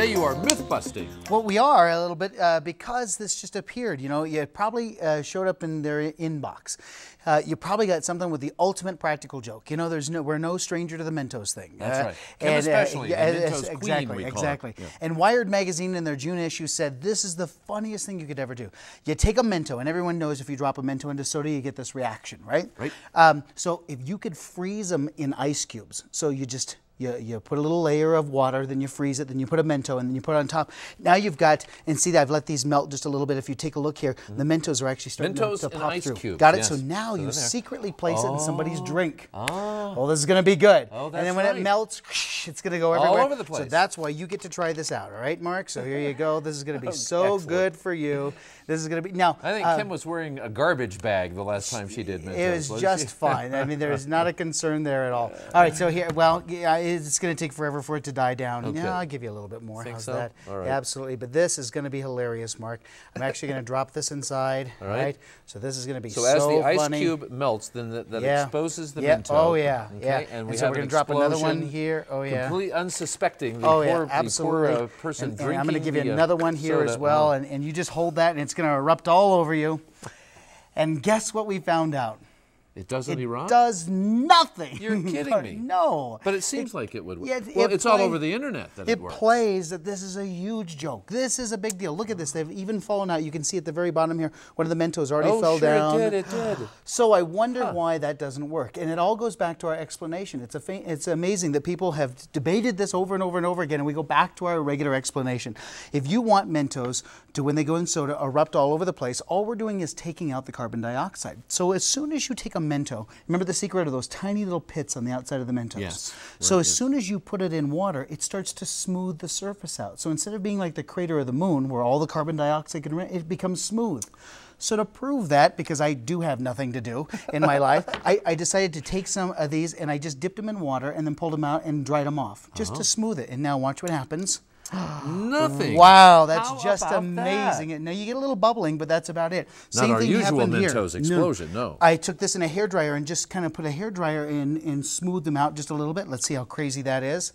Today you are myth busting. Well, we are a little bit uh, because this just appeared. You know, you probably uh, showed up in their inbox. Uh, you probably got something with the ultimate practical joke. You know, there's no we're no stranger to the Mentos thing. That's uh, right. And, especially uh, yeah, uh, Mentos queen, exactly, exactly. Yeah. And Wired magazine in their June issue said this is the funniest thing you could ever do. You take a Mento, and everyone knows if you drop a Mento into soda, you get this reaction, right? Right. Um, so if you could freeze them in ice cubes, so you just you, you put a little layer of water, then you freeze it, then you put a mento, and then you put it on top. Now you've got, and see that I've let these melt just a little bit. If you take a look here, mm -hmm. the mentos are actually starting mentos to, to pop through. Got it? Yes. So now so you secretly place oh. it in somebody's oh. drink. Oh. Well, this is going to be good. Oh, that's and then when right. it melts, it's going to go everywhere. All over the place. So that's why you get to try this out, all right, Mark? So here you go. This is going to be oh, so good for you. This is going to be now. I think um, Kim was wearing a garbage bag the last time she did mentos. It was just fine. I mean, there is not a concern there at all. All right, so here, well, yeah, it's going to take forever for it to die down. Okay. Yeah, I'll give you a little bit more. Think How's so? that? Absolutely. But this is going to be hilarious, Mark. I'm actually going to drop this inside. All right. right. So this is going to be so, so as the ice cube melts, then the, that yeah. exposes the yeah. Minto, oh yeah. Okay? Yeah. And, we and so we're going to drop another one here. Oh yeah. Completely unsuspecting. The oh yeah. Poor, absolutely. Poor, uh, person and, drinking. And I'm going to give you uh, another one here soda. as well, oh. and, and you just hold that, and it's going to erupt all over you. And guess what we found out? It doesn't it does nothing. You're kidding me. no. But it seems it, like it would work. well, it's play, all over the internet that it, it works. plays that this is a huge joke. This is a big deal. Look at this. They've even fallen out. You can see at the very bottom here, one of the Mentos already oh, fell sure down. it did. It did. So I wonder huh. why that doesn't work. And it all goes back to our explanation. It's, a it's amazing that people have debated this over and over and over again, and we go back to our regular explanation. If you want Mentos to, when they go in soda, erupt all over the place, all we're doing is taking out the carbon dioxide. So as soon as you take a Mento. Remember the secret are those tiny little pits on the outside of the Mentos? Yes. So as soon as you put it in water, it starts to smooth the surface out. So instead of being like the crater of the moon, where all the carbon dioxide can, it becomes smooth. So to prove that, because I do have nothing to do in my life, I, I, decided to take some of these and I just dipped them in water and then pulled them out and dried them off, just uh -huh. to oh. smooth it. And now watch what happens. Nothing. Wow, that's How just amazing. That? Now you get a little bubbling, but that's about it. Not Same our thing usual happened Mentos here. explosion, no. no. I took this in a hair dryer and just kind of put a hair dryer in and smoothed them out just a little bit. Let's see how crazy that is.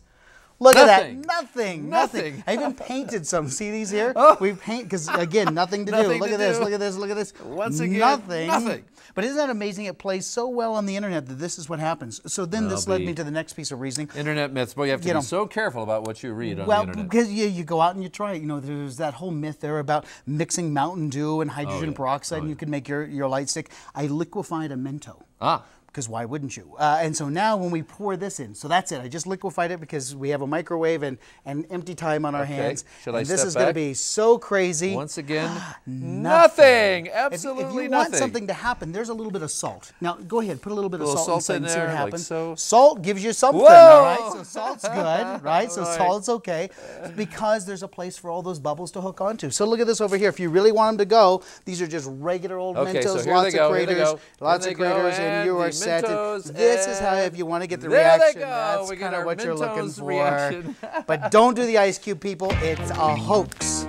Look nothing. at that. Nothing. Nothing. nothing. I even painted some. See these here? Oh. We paint because again, nothing to nothing do. Look at do. this. Look at this. Look at this. Once again, nothing. Nothing. But isn't that amazing? It plays so well on the internet that this is what happens. So then That'll this led me to the next piece of reasoning. Internet myths. Boy, you have to you be know, so careful about what you read on well, the internet. Well, because you, you go out and you try it. You know, there's that whole myth there about mixing Mountain Dew and oh, hydrogen oh, yeah. peroxide, oh, and yeah. you can make your your light stick. I liquefied a mento. Ah because why wouldn't you? Uh, and so now when we pour this in, so that's it. I just liquefied it because we have a microwave and, and empty time on our okay. hands. Should I and this is going to be so crazy. Once again, nothing. nothing. Absolutely if, if you nothing. want something to happen, there's a little bit of salt. Now go ahead, put a little bit a little of salt, salt in there, see what happens. Like so. Salt gives you something, Whoa! all right? So salt's good, right? So right. salt's okay because there's a place for all those bubbles to hook onto. So look at this over here. If you really want them to go, these are just regular old okay, Mentos, so lots of craters, lots of craters, and you are this is how if you want to get the there reaction. they go. That's kind of what Mentos you're looking for. but don't do the ice cube, people. It's a hoax.